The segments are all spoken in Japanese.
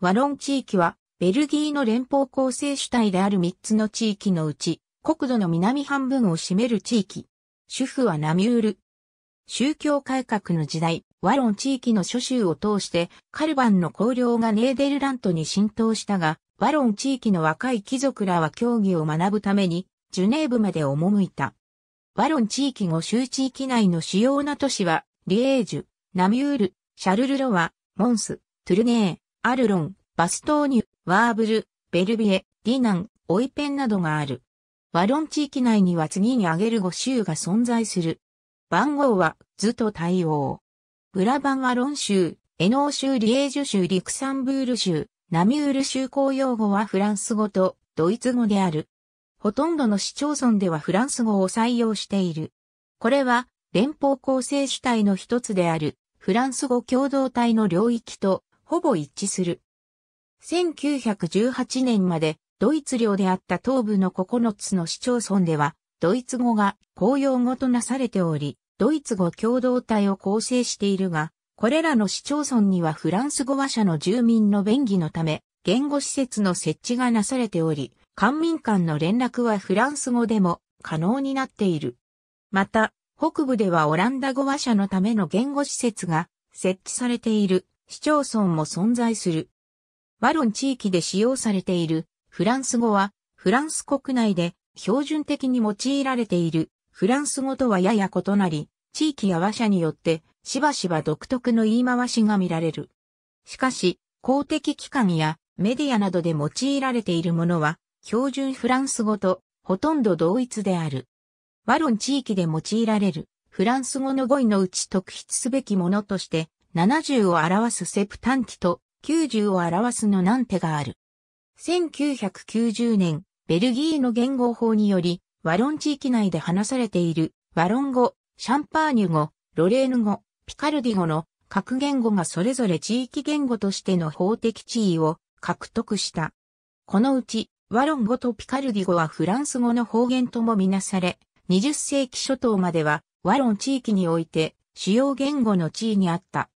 ワロン地域は、ベルギーの連邦構成主体である3つの地域のうち、国土の南半分を占める地域。主婦はナミュール。宗教改革の時代、ワロン地域の諸州を通して、カルバンの公領がネーデルラントに浸透したが、ワロン地域の若い貴族らは教義を学ぶために、ジュネーブまで赴いた。ワロン地域5州地域内の主要な都市は、リエージュ、ナミュール、シャルルロワ、モンス、トゥルネー、アルロン、バストーニュ、ワーブル、ベルビエ、ディナン、オイペンなどがある。ワロン地域内には次に挙げる5州が存在する。番号は図と対応。ブラバンワロン州、エノー州リエージュ州リクサンブール州、ナミュール州公用語はフランス語とドイツ語である。ほとんどの市町村ではフランス語を採用している。これは連邦構成主体の一つであるフランス語共同体の領域とほぼ一致する。1918年までドイツ領であった東部の9つの市町村では、ドイツ語が公用語となされており、ドイツ語共同体を構成しているが、これらの市町村にはフランス語話者の住民の便宜のため、言語施設の設置がなされており、官民間の連絡はフランス語でも可能になっている。また、北部ではオランダ語話者のための言語施設が設置されている市町村も存在する。ワロン地域で使用されているフランス語は、フランス国内で標準的に用いられているフランス語とはやや異なり、地域や話者によってしばしば独特の言い回しが見られる。しかし、公的機関やメディアなどで用いられているものは、標準フランス語とほとんど同一である。ワロン地域で用いられるフランス語の語彙のうち特筆すべきものとして、70を表すセプ短期と90を表すのなんてがある。1990年、ベルギーの言語法により、ワロン地域内で話されている、ワロン語、シャンパーニュ語、ロレーヌ語、ピカルディ語の各言語がそれぞれ地域言語としての法的地位を獲得した。このうち、ワロン語とピカルディ語はフランス語の方言ともみなされ、20世紀初頭まではワロン地域において主要言語の地位にあった。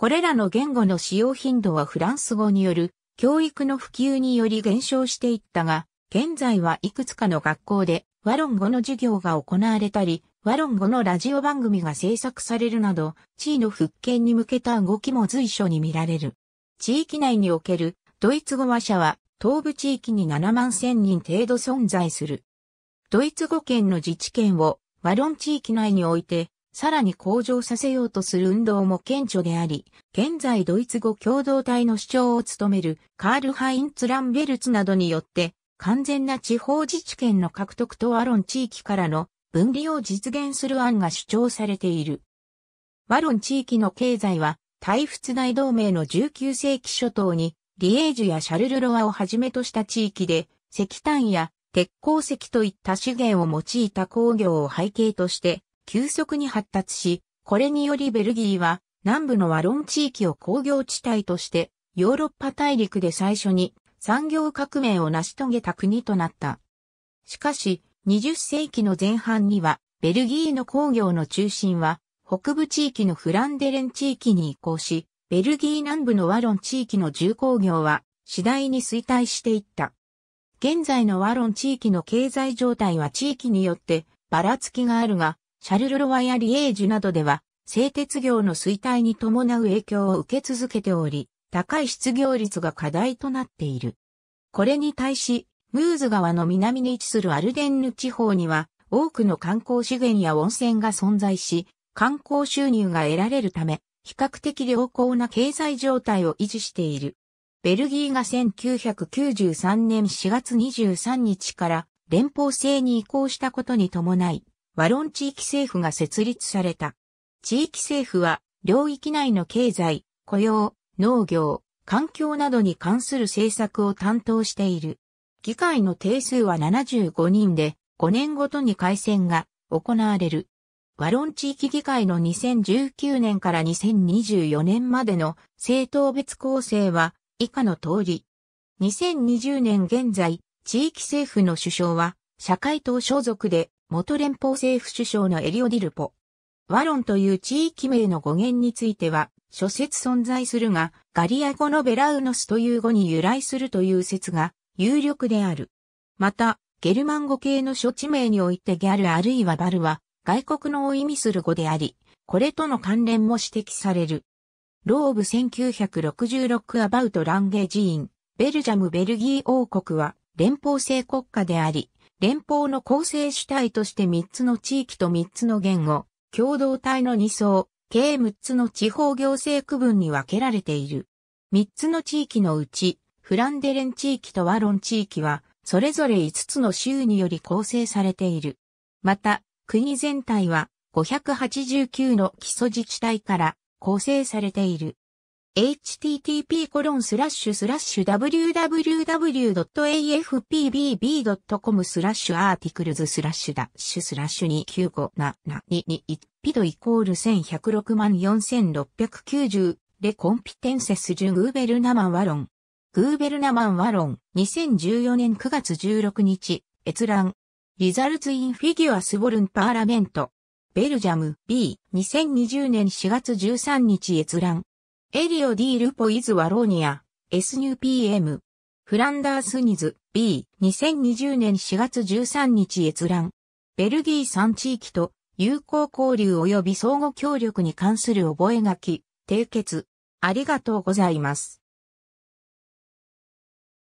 これらの言語の使用頻度はフランス語による教育の普及により減少していったが、現在はいくつかの学校でワロン語の授業が行われたり、ワロン語のラジオ番組が制作されるなど、地位の復権に向けた動きも随所に見られる。地域内におけるドイツ語話者は東部地域に7万千人程度存在する。ドイツ語圏の自治権をワロン地域内においてさらに向上させようとする運動も顕著であり、現在ドイツ語共同体の主張を務めるカール・ハインツ・ランベルツなどによって、完全な地方自治権の獲得とアロン地域からの分離を実現する案が主張されている。ワロン地域の経済は、大仏大同盟の19世紀初頭に、リエージュやシャルルロアをはじめとした地域で、石炭や鉄鉱石といった資源を用いた工業を背景として、急速に発達し、これによりベルギーは南部のワロン地域を工業地帯としてヨーロッパ大陸で最初に産業革命を成し遂げた国となった。しかし、20世紀の前半には、ベルギーの工業の中心は、北部地域のフランデレン地域に移行し、ベルギー南部のワロン地域の重工業は、次第に衰退していった。現在のワロン地域の経済状態は地域によってばらつきがあるが、シャルルロワやリエージュなどでは、製鉄業の衰退に伴う影響を受け続けており、高い失業率が課題となっている。これに対し、ムーズ川の南に位置するアルデンヌ地方には、多くの観光資源や温泉が存在し、観光収入が得られるため、比較的良好な経済状態を維持している。ベルギーが1993年4月23日から連邦制に移行したことに伴い、ワロン地域政府が設立された。地域政府は領域内の経済、雇用、農業、環境などに関する政策を担当している。議会の定数は75人で、5年ごとに改選が行われる。ワロン地域議会の2019年から2024年までの政党別構成は以下の通り。2020年現在、地域政府の首相は社会党所属で元連邦政府首相のエリオディルポ。ワロンという地域名の語源については、諸説存在するが、ガリア語のベラウノスという語に由来するという説が有力である。また、ゲルマン語系の諸地名においてギャルあるいはバルは外国のを意味する語であり、これとの関連も指摘される。ローブ1966アバウトランゲジーン、ベルジャムベルギー王国は連邦制国家であり、連邦の構成主体として3つの地域と3つの言語、共同体の2層、計6つの地方行政区分に分けられている。3つの地域のうち、フランデレン地域とワロン地域は、それぞれ5つの州により構成されている。また、国全体は589の基礎自治体から構成されている。http://www.afpbb.com スラッシュアーティクルズスラッシュダッシュスラッシュ295722ピドイコール1106 4690レコンピテンセスジュグーベルナマンワロングーベルナマンワロン2014年9月16日閲覧リザルツインフィギュアスボルンパーラメントベルジャム B2020 年4月13日閲覧エリオ・ディ・ルポ・イズ・ワローニア、S ニュー PM。フランダース・ニズ、B。2020年4月13日閲覧。ベルギー3地域と友好交流及び相互協力に関する覚書、締結。ありがとうございます。